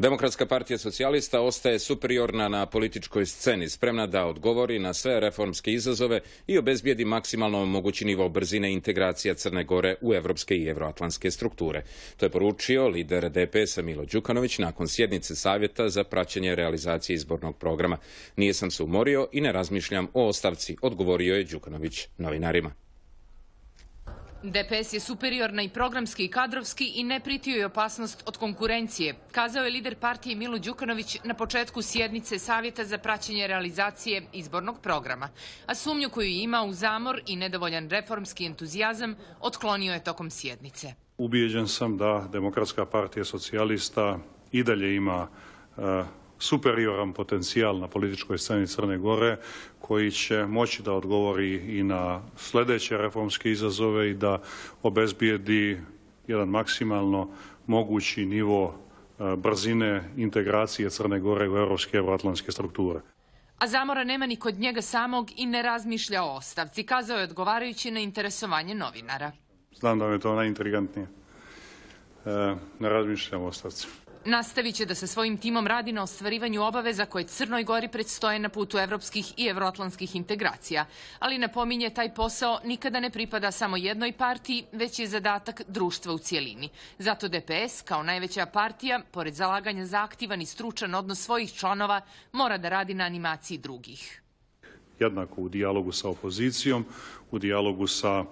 Demokratska partija socijalista ostaje superiorna na političkoj sceni, spremna da odgovori na sve reformske izazove i obezbijedi maksimalno mogući nivo brzine integracija Crne Gore u evropske i euroatlantske strukture. To je poručio lider dps Milo Đukanović nakon sjednice Savjeta za praćenje realizacije izbornog programa. Nije sam se umorio i ne razmišljam o ostavci, odgovorio je Đukanović novinarima. DPS je superiorna i programski i kadrovski i ne pritio je opasnost od konkurencije, kazao je lider partije Milo Đukanović na početku sjednice Savjeta za praćenje realizacije izbornog programa. A sumnju koju ima u zamor i nedovoljan reformski entuzijazam otklonio je tokom sjednice. Ubijeđen sam da Demokratska partija socijalista i dalje ima e, superioran potencijal na političkoj sceni Crne Gore koji će moći da odgovori i na sljedeće reformske izazove i da obezbijedi jedan maksimalno mogući nivo e, brzine integracije Crne Gore u europske i euroatlantske strukture. A zamora nema ni kod njega samog i ne razmišlja o ostavci, kazao je odgovarajući na interesovanje novinara. Znam da je to najintrigantnije. E, ne razmišljam o ostavci. Nastavit će da se svojim timom radi na ostvarivanju obaveza koje Crnoj Gori predstoje na putu evropskih i euroatlantskih integracija. Ali napominje, taj posao nikada ne pripada samo jednoj partiji, već je zadatak društva u cijelini. Zato DPS, kao najveća partija, pored zalaganja za aktivan i stručan odnos svojih članova, mora da radi na animaciji drugih. Jednako u dijalogu sa opozicijom, u dijalogu sa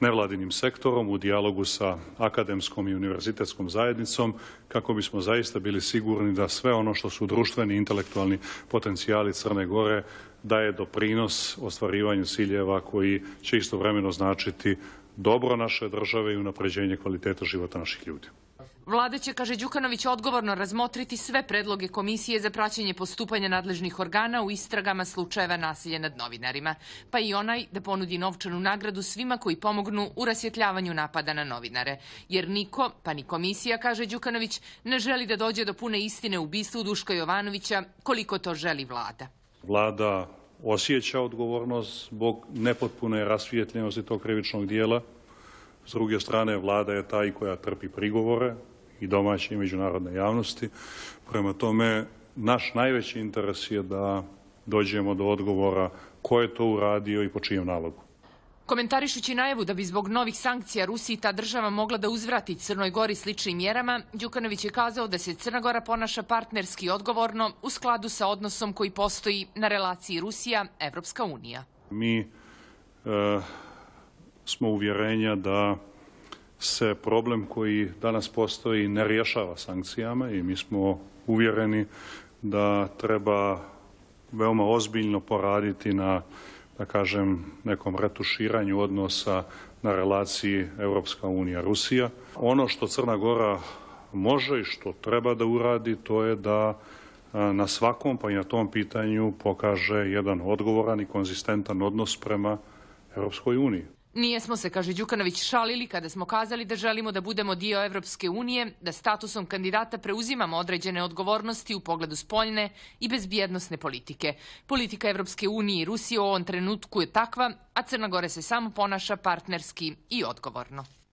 nevladinim sektorom u dijalogu sa akademskom i univerzitetskom zajednicom kako bismo zaista bili sigurni da sve ono što su društveni i intelektualni potencijali Crne Gore daje doprinos ostvarivanju ciljeva koji će istovremeno značiti dobro naše države i unapređenje kvalitete života naših ljudi. Vlada će, kaže Đukanović, odgovorno razmotriti sve predloge Komisije za praćenje postupanja nadležnih organa u istragama slučajeva nasilja nad novinarima, pa i onaj da ponudi novčanu nagradu svima koji pomognu u rasvjetljavanju napada na novinare. Jer niko, pa ni Komisija, kaže Đukanović, ne želi da dođe do pune istine u ubistvu Duška Jovanovića koliko to želi Vlada. Vlada osjeća odgovornost zbog nepotpune rasvjetljenosti tog krivičnog dijela. S druge strane, vlada je taj koja trpi prigovore, i domaće i međunarodne javnosti. Prema tome, naš najveći interes je da dođemo do odgovora ko je to uradio i po čijem nalogu. Komentarišući najavu da bi zbog novih sankcija Rusiji ta država mogla da uzvrati Crnoj Gori sličnim mjerama, Đukanović je kazao da se Crna Gora ponaša partnerski odgovorno u skladu sa odnosom koji postoji na relaciji Rusija-Evropska unija. Mi e, smo uvjerenja da se problem koji danas postoji ne rješava sankcijama i mi smo uvjereni da treba veoma ozbiljno poraditi na da kažem nekom retuširanju odnosa na relaciji Europska unija Rusija. Ono što Crna Gora može i što treba da uradi to je da na svakom pa i na tom pitanju pokaže jedan odgovoran i konzistentan odnos prema Europskoj uniji. Nijesmo se, kaže Đukanović, šalili kada smo kazali da želimo da budemo dio Evropske unije, da statusom kandidata preuzimamo određene odgovornosti u pogledu spoljne i bezbjednostne politike. Politika Evropske unije i Rusije u ovom trenutku je takva, a Crna Gore se samo ponaša partnerski i odgovorno.